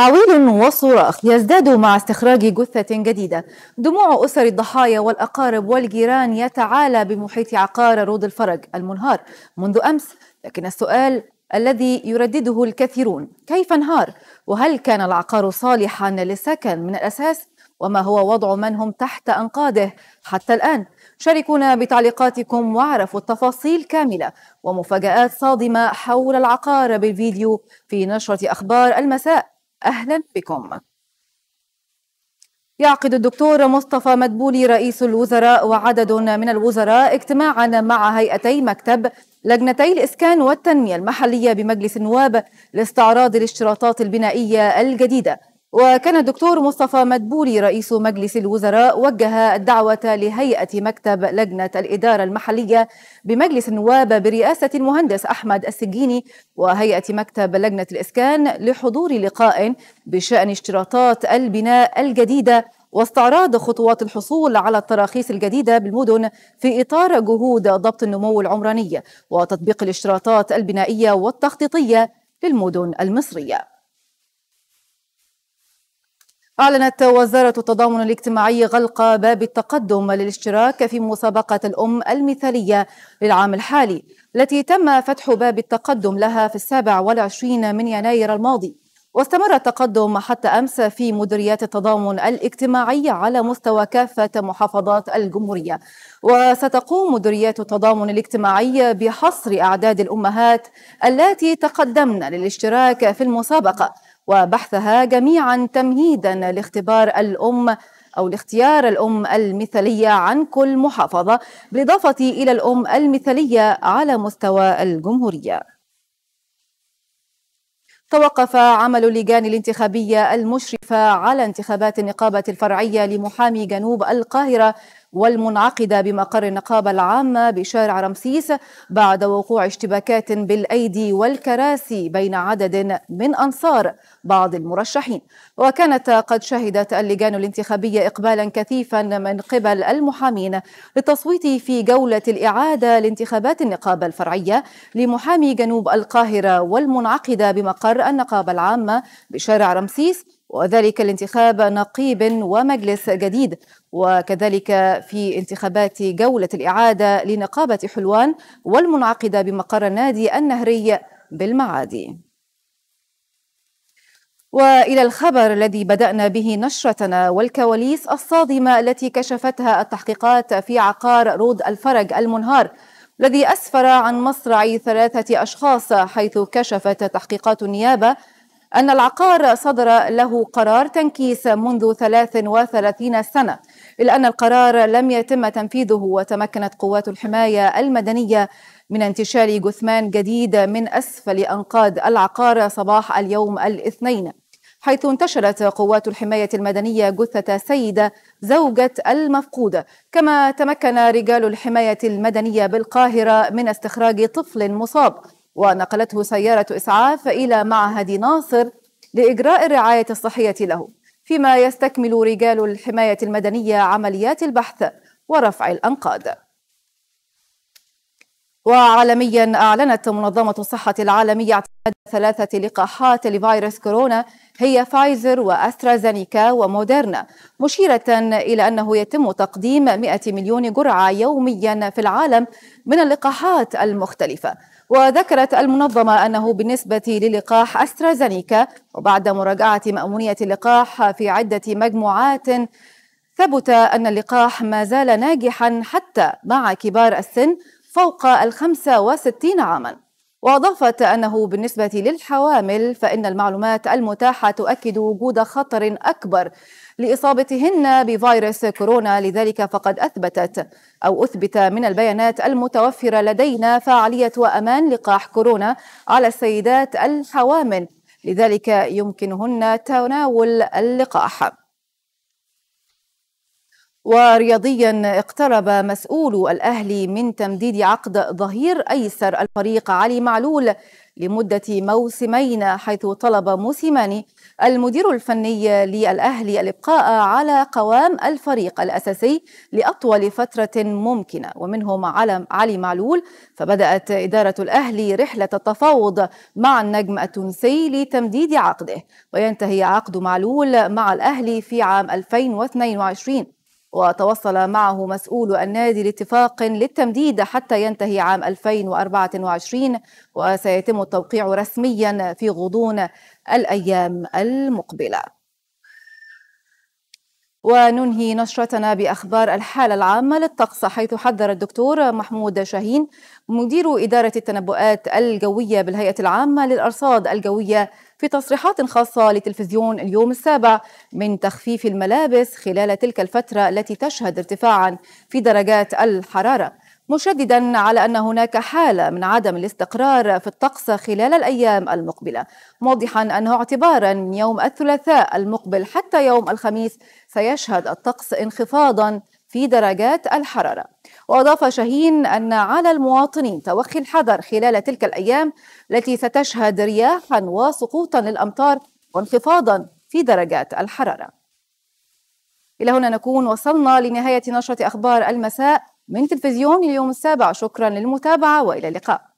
عويل وصراخ يزداد مع استخراج جثة جديدة دموع أسر الضحايا والأقارب والجيران يتعالى بمحيط عقار رود الفرج المنهار منذ أمس لكن السؤال الذي يردده الكثيرون كيف انهار وهل كان العقار صالحا للسكن من الأساس وما هو وضع من هم تحت أنقاده حتى الآن شاركونا بتعليقاتكم واعرفوا التفاصيل كاملة ومفاجآت صادمة حول العقار بالفيديو في نشرة أخبار المساء أهلا بكم يعقد الدكتور مصطفى مدبولي رئيس الوزراء وعدد من الوزراء اجتماعا مع هيئتي مكتب لجنتي الإسكان والتنمية المحلية بمجلس النواب لاستعراض الاشتراطات البنائية الجديدة وكان الدكتور مصطفى مدبولي رئيس مجلس الوزراء وجه الدعوة لهيئة مكتب لجنة الإدارة المحلية بمجلس النواب برئاسة المهندس أحمد السجيني وهيئة مكتب لجنة الإسكان لحضور لقاء بشأن اشتراطات البناء الجديدة واستعراض خطوات الحصول على التراخيص الجديدة بالمدن في إطار جهود ضبط النمو العمراني وتطبيق الاشتراطات البنائية والتخطيطية للمدن المصريه أعلنت وزارة التضامن الاجتماعي غلق باب التقدم للاشتراك في مسابقة الأم المثالية للعام الحالي التي تم فتح باب التقدم لها في السابع والعشرين من يناير الماضي واستمر التقدم حتى أمس في مديريات التضامن الاجتماعي على مستوى كافة محافظات الجمهورية وستقوم مديريات التضامن الاجتماعي بحصر أعداد الأمهات التي تقدمن للاشتراك في المسابقة وبحثها جميعا تمهيدا لاختبار الأم أو لاختيار الأم المثالية عن كل محافظة بالإضافة إلى الأم المثالية على مستوى الجمهورية توقف عمل اللجان الانتخابية المشرفة على انتخابات النقابة الفرعية لمحامي جنوب القاهرة والمنعقدة بمقر النقابة العامة بشارع رمسيس بعد وقوع اشتباكات بالأيدي والكراسي بين عدد من أنصار بعض المرشحين وكانت قد شهدت اللجان الانتخابية إقبالا كثيفا من قبل المحامين للتصويت في جولة الإعادة لانتخابات النقابة الفرعية لمحامي جنوب القاهرة والمنعقدة بمقر النقابة العامة بشارع رمسيس وذلك لانتخاب نقيب ومجلس جديد وكذلك في انتخابات جولة الإعادة لنقابة حلوان والمنعقدة بمقر النادي النهري بالمعادي والى الخبر الذي بدانا به نشرتنا والكواليس الصادمه التي كشفتها التحقيقات في عقار رود الفرج المنهار الذي اسفر عن مصرع ثلاثه اشخاص حيث كشفت تحقيقات النيابه أن العقار صدر له قرار تنكيس منذ 33 سنة إلا أن القرار لم يتم تنفيذه وتمكنت قوات الحماية المدنية من انتشار جثمان جديد من أسفل أنقاض العقار صباح اليوم الاثنين حيث انتشرت قوات الحماية المدنية جثة سيدة زوجة المفقودة كما تمكن رجال الحماية المدنية بالقاهرة من استخراج طفل مصاب ونقلته سيارة إسعاف إلى معهد ناصر لإجراء الرعاية الصحية له فيما يستكمل رجال الحماية المدنية عمليات البحث ورفع الأنقاض وعالميا أعلنت منظمة الصحة العالمية ثلاثة لقاحات لفيروس كورونا هي فايزر وأسترازينيكا وموديرنا مشيرة إلى أنه يتم تقديم 100 مليون جرعة يوميا في العالم من اللقاحات المختلفة وذكرت المنظمة أنه بالنسبة للقاح أسترازينيكا وبعد مراجعة مأمونية اللقاح في عدة مجموعات ثبت أن اللقاح ما زال ناجحا حتى مع كبار السن فوق الخمسة وستين عاماً وأضافت أنه بالنسبة للحوامل فإن المعلومات المتاحة تؤكد وجود خطر أكبر لإصابتهن بفيروس كورونا لذلك فقد أثبتت أو أثبت من البيانات المتوفرة لدينا فعالية وأمان لقاح كورونا على السيدات الحوامل لذلك يمكنهن تناول اللقاح ورياضيا اقترب مسؤول الاهلي من تمديد عقد ظهير ايسر الفريق علي معلول لمده موسمين حيث طلب موسيماني المدير الفني للاهلي الابقاء على قوام الفريق الاساسي لاطول فتره ممكنه ومنهم علم علي معلول فبدات اداره الاهلي رحله التفاوض مع النجم التونسي لتمديد عقده وينتهي عقد معلول مع الاهلي في عام 2022 وتوصل معه مسؤول النادي لاتفاق للتمديد حتى ينتهي عام 2024 وسيتم التوقيع رسميا في غضون الأيام المقبلة وننهي نشرتنا بأخبار الحالة العامة للطقس حيث حذر الدكتور محمود شاهين مدير إدارة التنبؤات الجوية بالهيئة العامة للأرصاد الجوية في تصريحات خاصة لتلفزيون اليوم السابع من تخفيف الملابس خلال تلك الفترة التي تشهد ارتفاعا في درجات الحرارة مشددا على ان هناك حاله من عدم الاستقرار في الطقس خلال الايام المقبله موضحا انه اعتبارا من يوم الثلاثاء المقبل حتى يوم الخميس سيشهد الطقس انخفاضا في درجات الحراره واضاف شاهين ان على المواطنين توخي الحذر خلال تلك الايام التي ستشهد رياحا وسقوطا للامطار وانخفاضا في درجات الحراره الى هنا نكون وصلنا لنهايه نشره اخبار المساء من تلفزيون اليوم السابع شكرا للمتابعة وإلى اللقاء